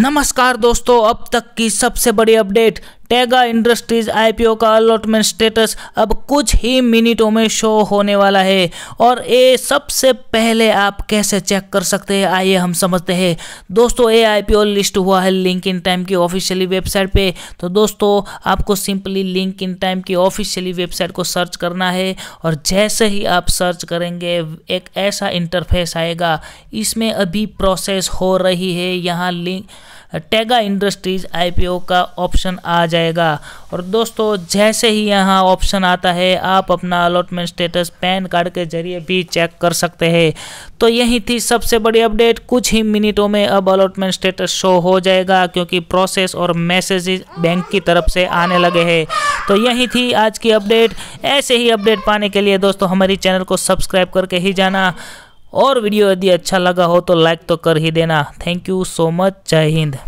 नमस्कार दोस्तों अब तक की सबसे बड़ी अपडेट टेगा इंडस्ट्रीज आईपीओ का अलॉटमेंट स्टेटस अब कुछ ही मिनटों में शो होने वाला है और ये सबसे पहले आप कैसे चेक कर सकते हैं आइए हम समझते हैं दोस्तों ये आईपीओ लिस्ट हुआ है लिंक इन टाइम की ऑफिशियली वेबसाइट पे तो दोस्तों आपको सिंपली लिंक इन टाइम की ऑफिशियली वेबसाइट को सर्च करना है और जैसे ही आप सर्च करेंगे एक ऐसा इंटरफेस आएगा इसमें अभी प्रोसेस हो रही है यहाँ लिंक टेगा इंडस्ट्रीज आईपीओ का ऑप्शन आ जाएगा और दोस्तों जैसे ही यहाँ ऑप्शन आता है आप अपना अलॉटमेंट स्टेटस पैन कार्ड के जरिए भी चेक कर सकते हैं तो यही थी सबसे बड़ी अपडेट कुछ ही मिनटों में अब अलॉटमेंट स्टेटस शो हो जाएगा क्योंकि प्रोसेस और मैसेजेज बैंक की तरफ से आने लगे हैं तो यही थी आज की अपडेट ऐसे ही अपडेट पाने के लिए दोस्तों हमारी चैनल को सब्सक्राइब करके ही जाना और वीडियो यदि अच्छा लगा हो तो लाइक तो कर ही देना थैंक यू सो मच जय हिंद